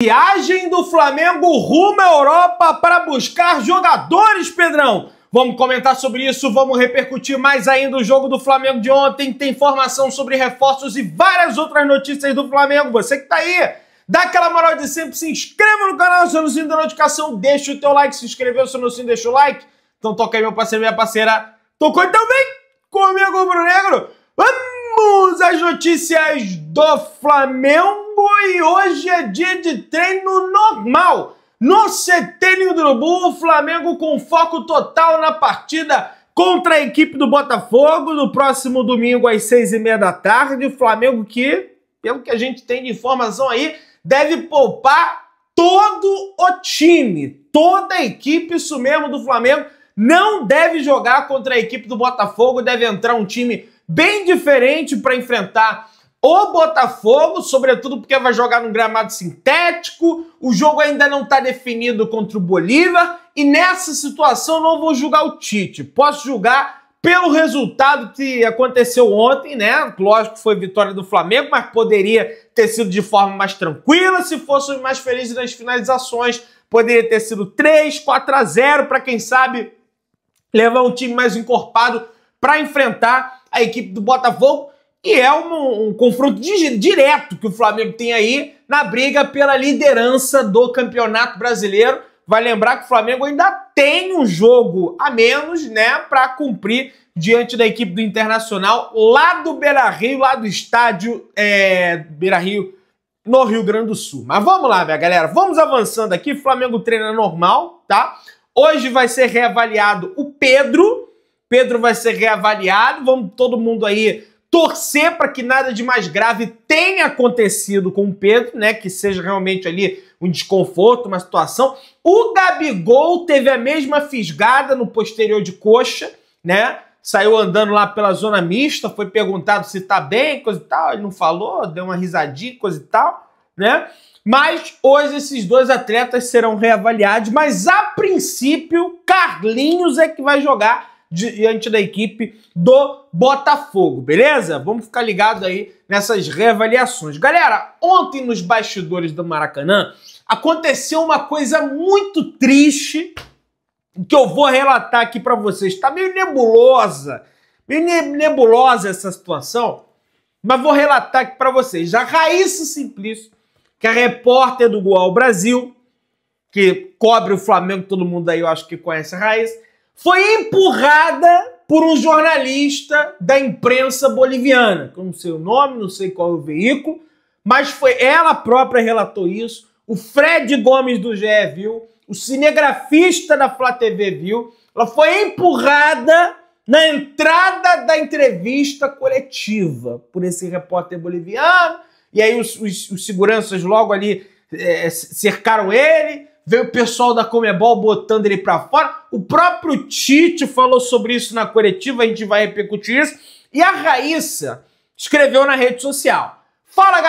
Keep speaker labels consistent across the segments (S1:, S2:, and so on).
S1: Viagem do Flamengo rumo à Europa para buscar jogadores, Pedrão. Vamos comentar sobre isso, vamos repercutir mais ainda o jogo do Flamengo de ontem. Tem informação sobre reforços e várias outras notícias do Flamengo. Você que tá aí, dá aquela moral de sempre, se inscreva no canal, se não sininho notificação, deixa o teu like, se inscreveu, se não se deixa o like. Então toca aí, meu parceiro, minha parceira. Tocou então vem comigo, Bruno Negro. Vamos! Vamos às notícias do Flamengo e hoje é dia de treino normal. No Setênio do Urubu, o Flamengo com foco total na partida contra a equipe do Botafogo no próximo domingo às seis e meia da tarde. O Flamengo que, pelo que a gente tem de informação aí, deve poupar todo o time, toda a equipe, isso mesmo do Flamengo, não deve jogar contra a equipe do Botafogo, deve entrar um time bem diferente para enfrentar o Botafogo, sobretudo porque vai jogar num gramado sintético, o jogo ainda não está definido contra o Bolívar, e nessa situação não vou julgar o Tite. Posso julgar pelo resultado que aconteceu ontem, né? Lógico que foi vitória do Flamengo, mas poderia ter sido de forma mais tranquila se fossem mais felizes nas finalizações. Poderia ter sido 3, 4 a 0 para quem sabe levar um time mais encorpado para enfrentar a equipe do Botafogo. E é um, um confronto direto que o Flamengo tem aí na briga pela liderança do Campeonato Brasileiro. Vai lembrar que o Flamengo ainda tem um jogo a menos, né, para cumprir diante da equipe do Internacional lá do Beira Rio, lá do estádio é, Beira Rio, no Rio Grande do Sul. Mas vamos lá, minha galera, vamos avançando aqui. Flamengo treina normal, tá? Hoje vai ser reavaliado o Pedro Pedro vai ser reavaliado, vamos todo mundo aí torcer para que nada de mais grave tenha acontecido com o Pedro, né? Que seja realmente ali um desconforto, uma situação. O Gabigol teve a mesma fisgada no posterior de coxa, né? Saiu andando lá pela zona mista, foi perguntado se tá bem, coisa e tal. Ele não falou, deu uma risadinha, coisa e tal, né? Mas hoje esses dois atletas serão reavaliados, mas a princípio Carlinhos é que vai jogar diante da equipe do Botafogo, beleza? Vamos ficar ligado aí nessas reavaliações. Galera, ontem nos bastidores do Maracanã aconteceu uma coisa muito triste que eu vou relatar aqui para vocês. Está meio nebulosa, meio nebulosa essa situação, mas vou relatar aqui para vocês. A Raíssa Simplício, que é repórter do Goal Brasil, que cobre o Flamengo, todo mundo aí eu acho que conhece a Raíssa, foi empurrada por um jornalista da imprensa boliviana, que eu não sei o nome, não sei qual é o veículo, mas foi ela própria relatou isso. O Fred Gomes do GE viu, o cinegrafista da Flá TV viu. Ela foi empurrada na entrada da entrevista coletiva por esse repórter boliviano. E aí os, os, os seguranças logo ali é, cercaram ele veio o pessoal da Comebol botando ele para fora. O próprio Tite falou sobre isso na coletiva, a gente vai repercutir isso. E a Raíssa escreveu na rede social. Fala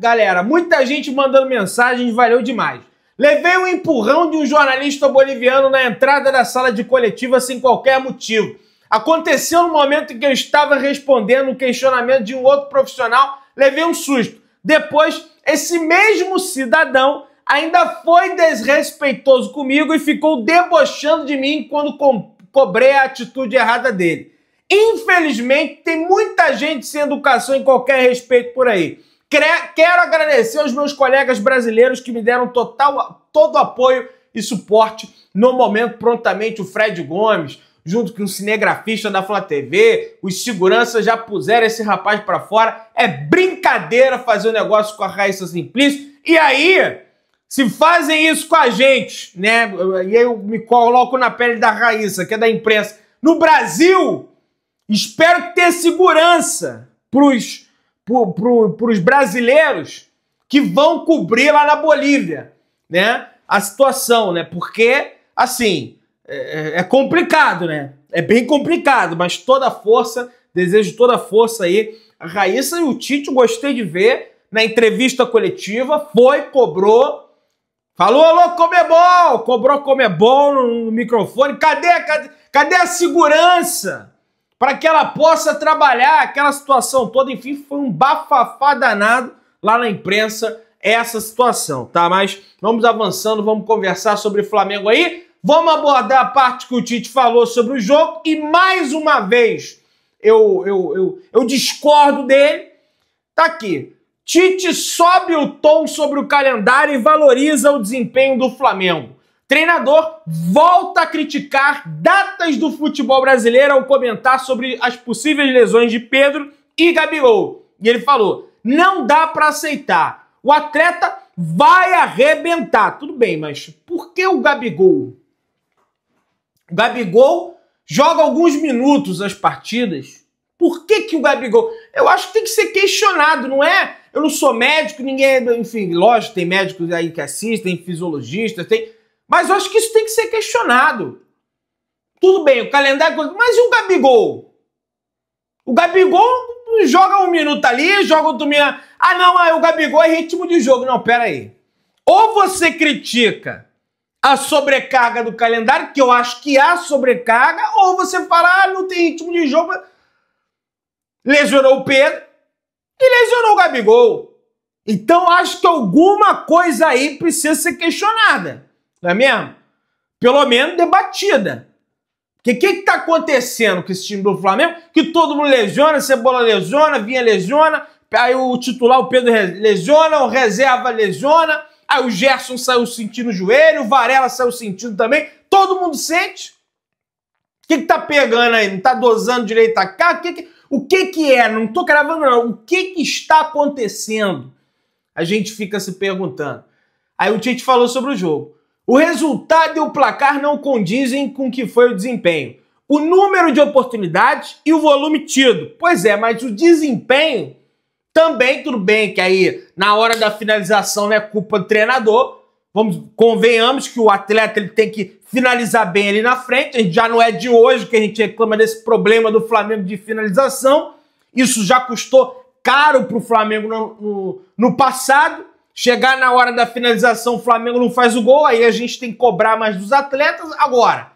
S1: galera, muita gente mandando mensagens, valeu demais. Levei um empurrão de um jornalista boliviano na entrada da sala de coletiva sem qualquer motivo. Aconteceu no momento em que eu estava respondendo um questionamento de um outro profissional, levei um susto. Depois, esse mesmo cidadão ainda foi desrespeitoso comigo e ficou debochando de mim quando co cobrei a atitude errada dele. Infelizmente, tem muita gente sem educação em qualquer respeito por aí. Quero agradecer aos meus colegas brasileiros que me deram total, todo apoio e suporte no momento, prontamente, o Fred Gomes, junto com o cinegrafista da Fla TV, os seguranças já puseram esse rapaz para fora. É brincadeira fazer o um negócio com a Raíssa Simplício. E aí, se fazem isso com a gente, né? E aí eu me coloco na pele da Raíssa, que é da imprensa. No Brasil, espero ter segurança pros, pro, pro, pros brasileiros que vão cobrir lá na Bolívia, né? A situação, né? Porque, assim, é, é complicado, né? É bem complicado, mas toda força, desejo toda força aí. A Raíssa e o Tite, gostei de ver na entrevista coletiva, foi, cobrou Falou, alô, Comebol! É Cobrou Comebol é no microfone. Cadê, cadê, cadê a segurança? Para que ela possa trabalhar aquela situação toda. Enfim, foi um bafafá danado lá na imprensa essa situação, tá? Mas vamos avançando, vamos conversar sobre Flamengo aí. Vamos abordar a parte que o Tite falou sobre o jogo e mais uma vez eu, eu, eu, eu discordo dele. Tá aqui. Tite sobe o tom sobre o calendário e valoriza o desempenho do Flamengo. Treinador volta a criticar datas do futebol brasileiro ao comentar sobre as possíveis lesões de Pedro e Gabigol. E ele falou: não dá para aceitar. O atleta vai arrebentar. Tudo bem, mas por que o Gabigol? O Gabigol joga alguns minutos as partidas. Por que, que o Gabigol eu acho que tem que ser questionado, não é? Eu não sou médico, ninguém. É enfim, lógico, tem médicos aí que assistem, fisiologistas, tem. Mas eu acho que isso tem que ser questionado. Tudo bem, o calendário. É mas e o Gabigol? O Gabigol joga um minuto ali, joga outro minuto. Ah, não, ah, o Gabigol é ritmo de jogo. Não, pera aí. Ou você critica a sobrecarga do calendário, que eu acho que há sobrecarga, ou você fala, ah, não tem ritmo de jogo lesionou o Pedro e lesionou o Gabigol. Então acho que alguma coisa aí precisa ser questionada, não é mesmo? Pelo menos debatida. Porque o que está acontecendo com esse time do Flamengo? Que todo mundo lesiona, Cebola lesiona, Vinha lesiona, aí o titular, o Pedro, lesiona, o reserva lesiona, aí o Gerson saiu sentindo o joelho, o Varela saiu sentindo também, todo mundo sente. O que, está pegando aí? Não está dosando direito a cá? O que, está o que que é? Não estou cravando não. O que que está acontecendo? A gente fica se perguntando. Aí o Tite falou sobre o jogo. O resultado e o placar não condizem com o que foi o desempenho. O número de oportunidades e o volume tido. Pois é, mas o desempenho também, tudo bem que aí na hora da finalização não é culpa do treinador, Vamos, convenhamos que o atleta ele tem que finalizar bem ali na frente. A gente já não é de hoje que a gente reclama desse problema do Flamengo de finalização. Isso já custou caro para o Flamengo no, no, no, passado. Chegar na hora da finalização, o Flamengo não faz o gol, aí a gente tem que cobrar mais dos atletas. Agora,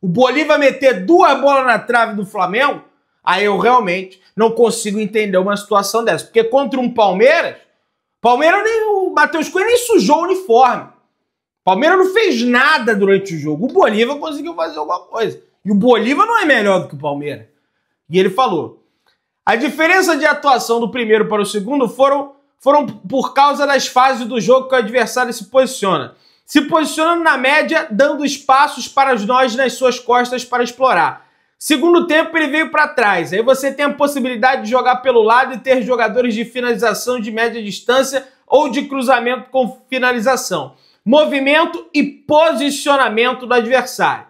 S1: o Bolívar meter duas bolas na trave do Flamengo, aí eu realmente não consigo entender uma situação dessa. Porque contra um Palmeiras, Palmeiras nem, o Matheus Coelho nem sujou o uniforme. Palmeiras não fez nada durante o jogo. O Bolívar conseguiu fazer alguma coisa. E o Bolívar não é melhor do que o Palmeiras. E ele falou: a diferença de atuação do primeiro para o segundo foram, foram por causa das fases do jogo que o adversário se posiciona. Se posicionando na média, dando espaços para nós nas suas costas para explorar. Segundo tempo, ele veio para trás. Aí você tem a possibilidade de jogar pelo lado e ter jogadores de finalização de média distância ou de cruzamento com finalização movimento e posicionamento do adversário.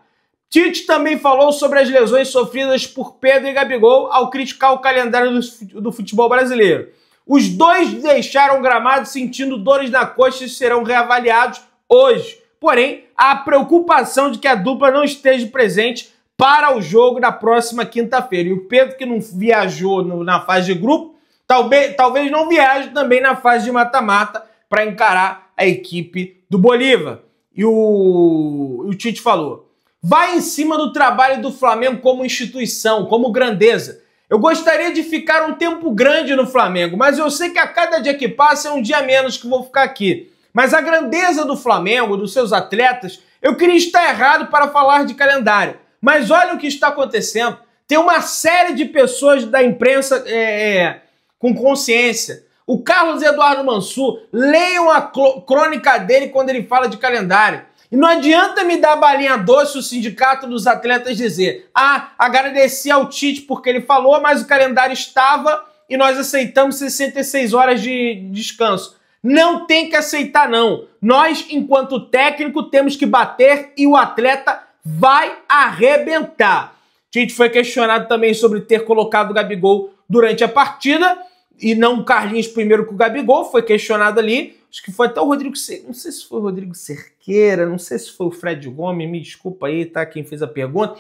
S1: Tite também falou sobre as lesões sofridas por Pedro e Gabigol ao criticar o calendário do futebol brasileiro. Os dois deixaram o gramado sentindo dores na coxa e serão reavaliados hoje. Porém, há a preocupação de que a dupla não esteja presente para o jogo da próxima quinta-feira. E o Pedro, que não viajou na fase de grupo, talvez, talvez não viaje também na fase de mata-mata para encarar a equipe do Bolívar. E o, o Tite falou: vai em cima do trabalho do Flamengo como instituição, como grandeza. Eu gostaria de ficar um tempo grande no Flamengo, mas eu sei que a cada dia que passa é um dia menos que vou ficar aqui. Mas a grandeza do Flamengo, dos seus atletas, eu queria estar errado para falar de calendário. Mas olha o que está acontecendo. Tem uma série de pessoas da imprensa é, é, com consciência o Carlos Eduardo Mansur, leiam a crônica dele quando ele fala de calendário. E não adianta me dar balinha doce o sindicato dos atletas dizer: ah, agradeci ao Tite porque ele falou, mas o calendário estava e nós aceitamos 66 horas de descanso. Não tem que aceitar, não. Nós, enquanto técnico, temos que bater e o atleta vai arrebentar. Tite foi questionado também sobre ter colocado o Gabigol durante a partida e não o Carlinhos primeiro com o Gabigol, foi questionado ali. Acho que foi até o Rodrigo, não sei se foi o Rodrigo Cerqueira, não sei se foi o Fred Gomes, me desculpa aí, tá? Quem fez a pergunta.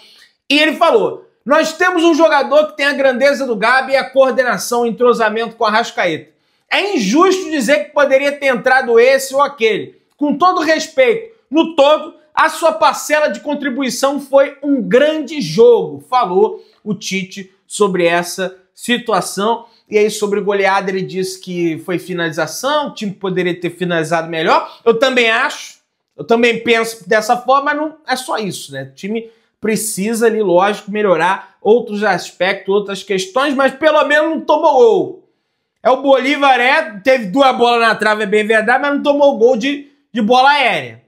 S1: E ele falou: Nós temos um jogador que tem a grandeza do Gabi e a coordenação, o entrosamento com a Rascaeta. É injusto dizer que poderia ter entrado esse ou aquele. Com todo respeito, no todo, a sua parcela de contribuição foi um grande jogo, falou o Tite sobre essa situação. E aí, sobre o goleada, ele disse que foi finalização, o time poderia ter finalizado melhor. Eu também acho, eu também penso dessa forma, mas não é só isso, né? O time precisa ali, lógico, melhorar outros aspectos, outras questões, mas pelo menos não tomou gol. É o Bolívar, é, teve duas bolas na trave, é bem verdade, mas não tomou gol de, de bola aérea.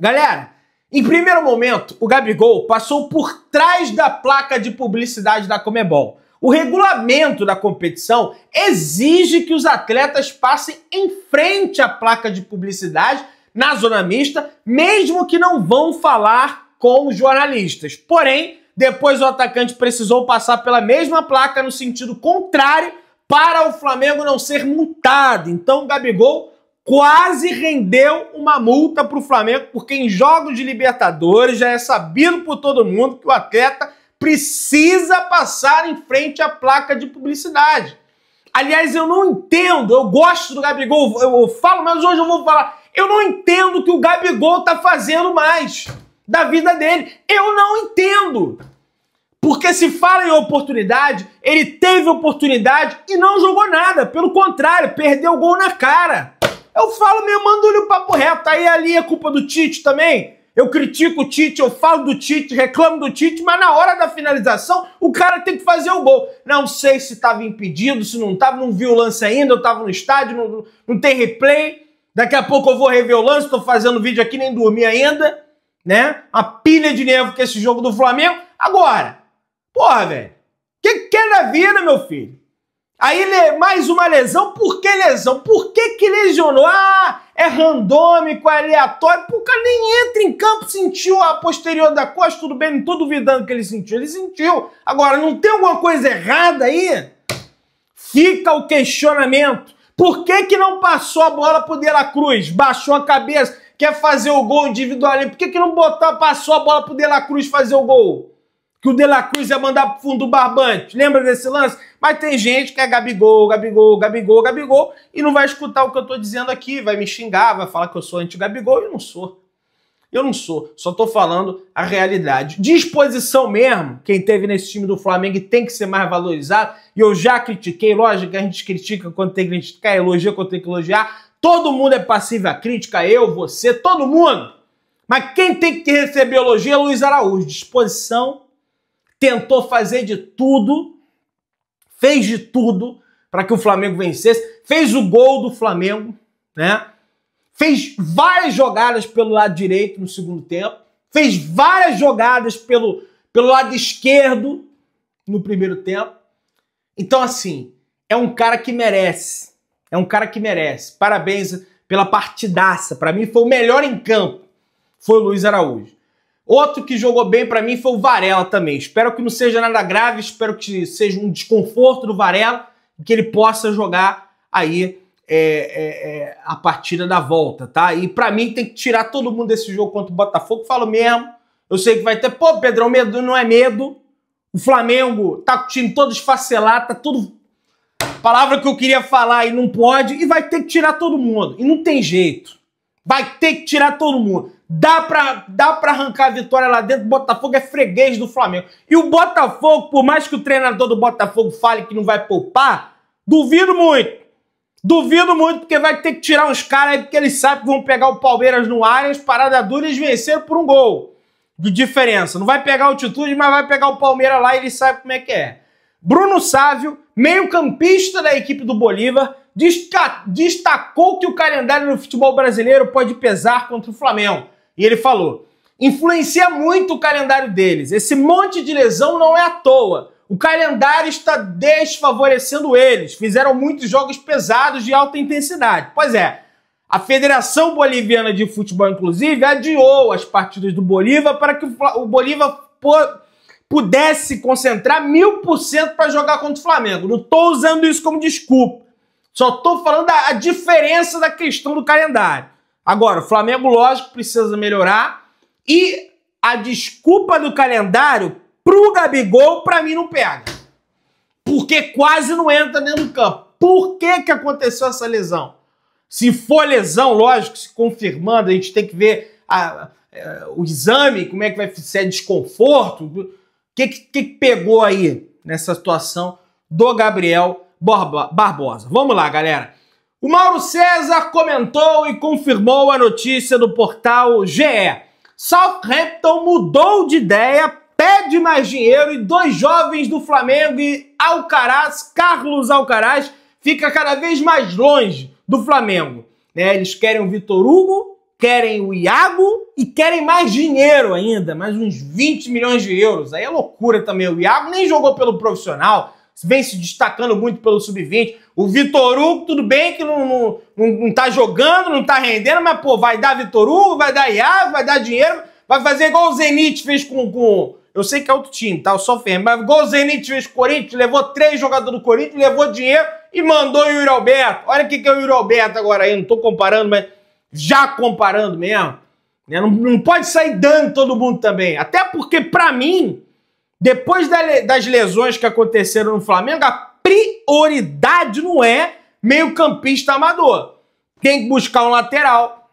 S1: Galera, em primeiro momento, o Gabigol passou por trás da placa de publicidade da Comebol. O regulamento da competição exige que os atletas passem em frente à placa de publicidade na zona mista, mesmo que não vão falar com os jornalistas. Porém, depois o atacante precisou passar pela mesma placa no sentido contrário para o Flamengo não ser multado. Então, o Gabigol quase rendeu uma multa para o Flamengo, porque em jogos de Libertadores já é sabido por todo mundo que o atleta precisa passar em frente à placa de publicidade. Aliás, eu não entendo, eu gosto do Gabigol, eu, eu falo, mas hoje eu vou falar. Eu não entendo o que o Gabigol está fazendo mais da vida dele. Eu não entendo. Porque se fala em oportunidade, ele teve oportunidade e não jogou nada. Pelo contrário, perdeu o gol na cara. Eu falo mesmo, mando-lhe o papo reto. Aí ali é culpa do Tite também. Eu critico o Tite, eu falo do Tite, reclamo do Tite, mas na hora da finalização o cara tem que fazer o gol. Não sei se estava impedido, se não estava, não vi o lance ainda, eu estava no estádio, não, não tem replay. Daqui a pouco eu vou rever o lance, estou fazendo vídeo aqui, nem dormi ainda, né? A pilha de nervo que é esse jogo do Flamengo. Agora, porra, velho, o que, que é da vida, meu filho? Aí mais uma lesão, por que lesão? Por que que lesionou? Ah, é randômico, é aleatório, o cara nem entra em campo, sentiu a posterior da costa, tudo bem, não tô duvidando que ele sentiu, ele sentiu. Agora, não tem alguma coisa errada aí? Fica o questionamento. Por que que não passou a bola pro De La Cruz? Baixou a cabeça, quer fazer o gol individual ali, por que que não botou, passou a bola pro De La Cruz fazer o gol? Que o De La Cruz ia mandar pro fundo do barbante, lembra desse lance? Mas tem gente que é Gabigol, Gabigol, Gabigol, Gabigol e não vai escutar o que eu tô dizendo aqui, vai me xingar, vai falar que eu sou anti-Gabigol e eu não sou. Eu não sou, só tô falando a realidade. Disposição mesmo, quem teve nesse time do Flamengo tem que ser mais valorizado. E eu já critiquei, lógico, que a gente critica quando tem que criticar, elogia quando tem que elogiar. Todo mundo é passivo à crítica, eu, você, todo mundo. Mas quem tem que receber elogio é Luiz Araújo. Disposição, tentou fazer de tudo fez de tudo para que o Flamengo vencesse, fez o gol do Flamengo, né? Fez várias jogadas pelo lado direito no segundo tempo, fez várias jogadas pelo, pelo lado esquerdo no primeiro tempo. Então, assim, é um cara que merece. É um cara que merece. Parabéns pela partidaça. Para mim, foi o melhor em campo. Foi o Luiz Araújo. Outro que jogou bem para mim foi o Varela também. Espero que não seja nada grave, espero que seja um desconforto do Varela que ele possa jogar aí é, é, é a partida da volta, tá? E para mim tem que tirar todo mundo desse jogo contra o Botafogo, falo mesmo. Eu sei que vai ter, pô, Pedrão, medo não é medo. O Flamengo tá com o time todo esfacelado, tá tudo. Palavra que eu queria falar e não pode, e vai ter que tirar todo mundo. E não tem jeito. Vai ter que tirar todo mundo. Dá pra, dá pra arrancar a vitória lá dentro. O Botafogo é freguês do Flamengo. E o Botafogo, por mais que o treinador do Botafogo fale que não vai poupar, duvido muito. Duvido muito, porque vai ter que tirar uns caras aí, porque eles sabem que vão pegar o Palmeiras no Allianz, parada dura, e venceram por um gol de diferença. Não vai pegar altitude, mas vai pegar o Palmeiras lá e eles sabem como é que é. Bruno Sávio, meio campista da equipe do Bolívar, destacou que o calendário no futebol brasileiro pode pesar contra o Flamengo. E ele falou: influencia muito o calendário deles. Esse monte de lesão não é à toa. O calendário está desfavorecendo eles. Fizeram muitos jogos pesados de alta intensidade. Pois é, a Federação Boliviana de Futebol, inclusive, adiou as partidas do Bolívar para que o Bolívar pudesse concentrar mil por cento para jogar contra o Flamengo. Não estou usando isso como desculpa. Só estou falando da diferença da questão do calendário. Agora, o Flamengo, lógico, precisa melhorar. E a desculpa do calendário pro Gabigol, para mim, não pega. Porque quase não entra dentro do campo. Por que, que aconteceu essa lesão? Se for lesão, lógico, se confirmando, a gente tem que ver a, a, eh, o exame, como é que vai ser é desconforto. O que, que, que pegou aí nessa situação do Gabriel Borba, Barbosa. Vamos lá, galera. O Mauro César comentou e confirmou a notícia do portal GE. Southampton mudou de ideia, pede mais dinheiro e dois jovens do Flamengo e Alcaraz, Carlos Alcaraz, fica cada vez mais longe do Flamengo. Né? Eles querem o Vitor Hugo, querem o Iago e querem mais dinheiro ainda, mais uns 20 milhões de euros. Aí é loucura também. O Iago nem jogou pelo profissional, vem se destacando muito pelo sub-20. O Vitor Hugo, tudo bem que não, não, não, não tá jogando, não tá rendendo, mas, pô, vai dar Vitor Hugo, vai dar Iago, vai dar dinheiro, vai fazer igual o Zenit fez com, com. eu sei que é outro time, tá? Eu só ferro, mas igual o Zenit fez com o Corinthians, levou três jogadores do Corinthians, levou dinheiro e mandou o Yuri Alberto. Olha o que, que é o Yuri Alberto agora aí, não tô comparando, mas já comparando mesmo. Né? Não, não pode sair dando todo mundo também. Até porque, para mim, depois das lesões que aconteceram no Flamengo, a prioridade não é meio-campista amador. Tem que buscar um lateral,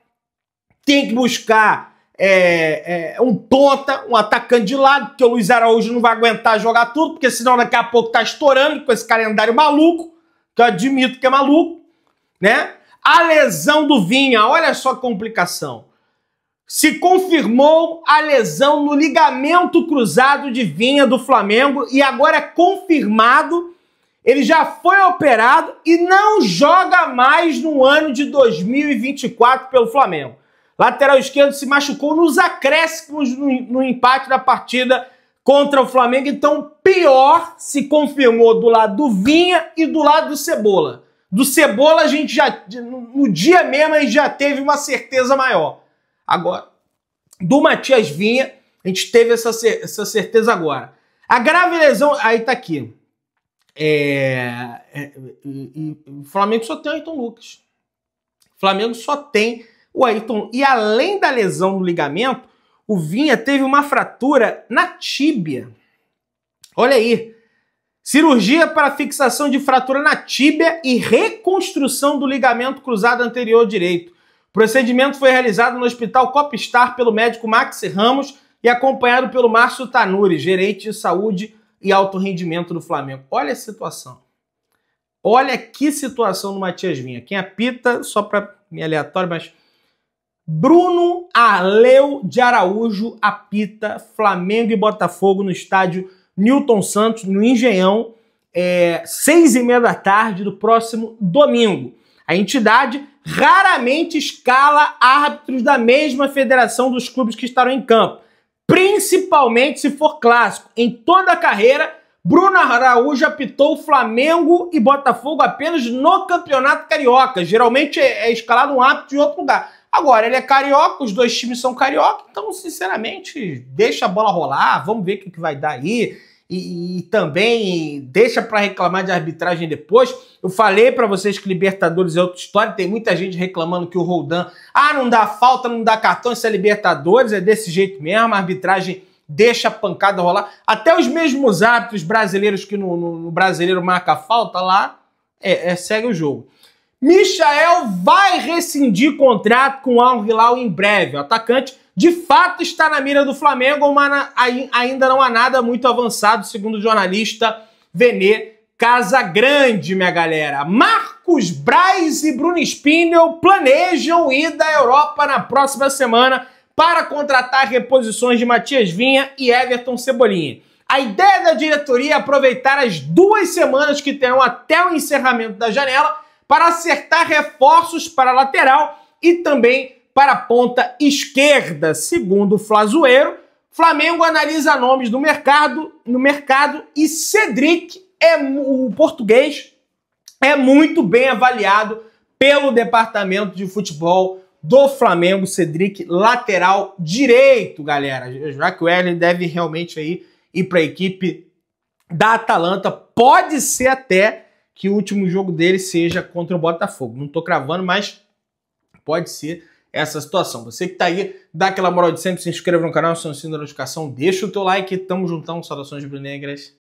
S1: tem que buscar é, é, um ponta, um atacante de lado, porque o Luiz Araújo não vai aguentar jogar tudo, porque senão daqui a pouco tá estourando com esse calendário maluco, que eu admito que é maluco, né? A lesão do Vinha, olha só a complicação se confirmou a lesão no ligamento cruzado de vinha do Flamengo e agora é confirmado. Ele já foi operado e não joga mais no ano de 2024 pelo Flamengo. Lateral esquerdo se machucou nos acréscimos no, no empate da partida contra o Flamengo. Então, pior se confirmou do lado do Vinha e do lado do Cebola. Do Cebola, a gente já. No dia mesmo, a gente já teve uma certeza maior agora. Do Matias Vinha, a gente teve essa, essa certeza agora. A grave lesão, aí tá aqui. É, é, é, o Flamengo só tem o Ayrton Lucas. O Flamengo só tem o Ayrton. E além da lesão no ligamento, o Vinha teve uma fratura na tíbia. Olha aí. Cirurgia para fixação de fratura na tíbia e reconstrução do ligamento cruzado anterior direito. O procedimento foi realizado no Hospital Copstar pelo médico Max Ramos e acompanhado pelo Márcio Tanuri, gerente de saúde e alto rendimento do Flamengo. Olha a situação. Olha que situação no Matias Vinha. Quem apita, só para me aleatório, mas. Bruno Aleu de Araújo apita Flamengo e Botafogo no estádio Newton Santos, no Engenhão, é, seis e meia da tarde do próximo domingo. A entidade raramente escala árbitros da mesma federação dos clubes que estarão em campo, principalmente se for clássico. Em toda a carreira, Bruno Araújo apitou Flamengo e Botafogo apenas no Campeonato Carioca. Geralmente é, é escalado um árbitro de outro lugar. Agora, ele é carioca, os dois times são carioca, então, sinceramente, deixa a bola rolar, vamos ver o que vai dar aí e, e também deixa para reclamar de arbitragem depois. Eu falei para vocês que Libertadores é outra história, tem muita gente reclamando que o Roldan, ah, não dá falta, não dá cartão, isso é Libertadores, é desse jeito mesmo, a arbitragem deixa a pancada rolar. Até os mesmos hábitos brasileiros que no, no, no brasileiro marca falta lá, é, é, segue o jogo. Michael vai rescindir contrato com o Al Hilal em breve. O atacante de fato está na mira do Flamengo, mas ainda não há nada muito avançado, segundo o jornalista Venê Casagrande, minha galera. Marcos Braz e Bruno Spindel planejam ir da Europa na próxima semana para contratar reposições de Matias Vinha e Everton Cebolinha. A ideia da diretoria é aproveitar as duas semanas que terão até o encerramento da janela para acertar reforços para lateral e também para a ponta esquerda. Segundo o Flazoeiro, Flamengo analisa nomes no mercado, no mercado e Cedric é o português é muito bem avaliado pelo departamento de futebol do Flamengo, Cedric lateral direito, galera. Já que o Hélio deve realmente aí ir para a equipe da Atalanta, pode ser até que o último jogo dele seja contra o Botafogo. Não estou cravando, mas pode ser essa situação. Você que tá aí, dá aquela moral de sempre, se inscreva no canal, se não assina a notificação, deixa o teu like, tamo juntão, saudações brilhegras.